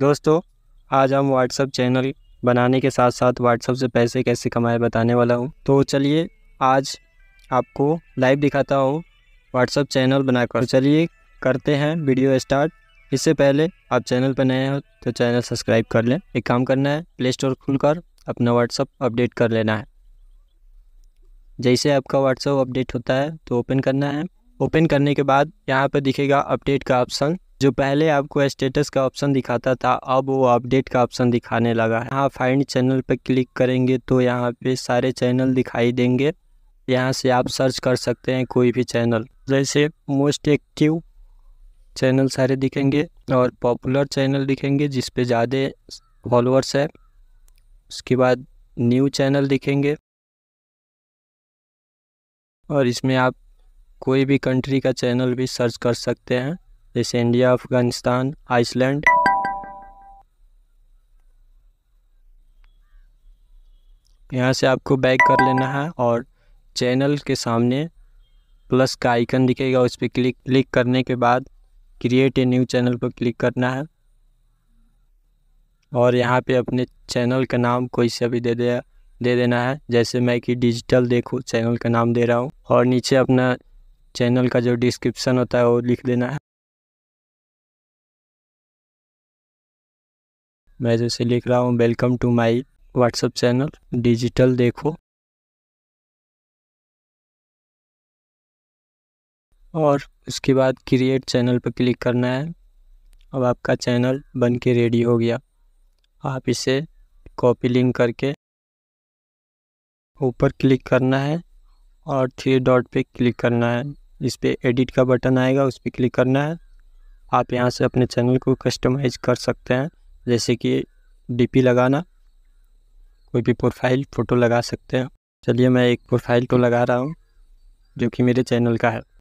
दोस्तों आज हम व्हाट्सअप चैनल बनाने के साथ साथ व्हाट्सअप से पैसे कैसे कमाए बताने वाला हूँ तो चलिए आज आपको लाइव दिखाता हूँ व्हाट्सअप चैनल बनाकर तो चलिए करते हैं वीडियो स्टार्ट इससे पहले आप चैनल पर नए हो तो चैनल सब्सक्राइब कर लें एक काम करना है प्ले स्टोर खुल कर अपना व्हाट्सअप अपडेट कर लेना है जैसे आपका व्हाट्सअप अपडेट होता है तो ओपन करना है ओपन करने के बाद यहाँ पर दिखेगा अपडेट का ऑप्शन जो पहले आपको स्टेटस का ऑप्शन दिखाता था अब वो अपडेट का ऑप्शन दिखाने लगा है यहाँ फाइंड चैनल पर क्लिक करेंगे तो यहाँ पे सारे चैनल दिखाई देंगे यहाँ से आप सर्च कर सकते हैं कोई भी चैनल जैसे मोस्ट एक्टिव चैनल सारे दिखेंगे और पॉपुलर चैनल दिखेंगे जिसपे ज़्यादा फॉलोअर्स है उसके बाद न्यू चैनल दिखेंगे और इसमें आप कोई भी कंट्री का चैनल भी सर्च कर सकते हैं जैसे इंडिया अफगानिस्तान आइसलैंड यहाँ से आपको बैक कर लेना है और चैनल के सामने प्लस का आइकन दिखेगा उस पर क्लिक क्लिक करने के बाद क्रिएट ए न्यू चैनल पर क्लिक करना है और यहाँ पे अपने चैनल का नाम कोई से भी दे दे दे देना है जैसे मैं कि डिजिटल देखो चैनल का नाम दे रहा हूँ और नीचे अपना चैनल का जो डिस्क्रिप्शन होता है वो लिख देना है मैं जैसे लिख रहा हूँ welcome to my WhatsApp channel digital देखो और उसके बाद क्रिएट चैनल पर क्लिक करना है अब आपका चैनल बन के रेडी हो गया आप इसे कॉपी लिंक करके ऊपर क्लिक करना है और थ्री डॉट पे क्लिक करना है इस पर एडिट का बटन आएगा उस पर क्लिक करना है आप यहाँ से अपने चैनल को कस्टमाइज कर सकते हैं जैसे कि डीपी लगाना कोई भी प्रोफाइल फ़ोटो लगा सकते हैं चलिए मैं एक प्रोफाइल तो लगा रहा हूँ जो कि मेरे चैनल का है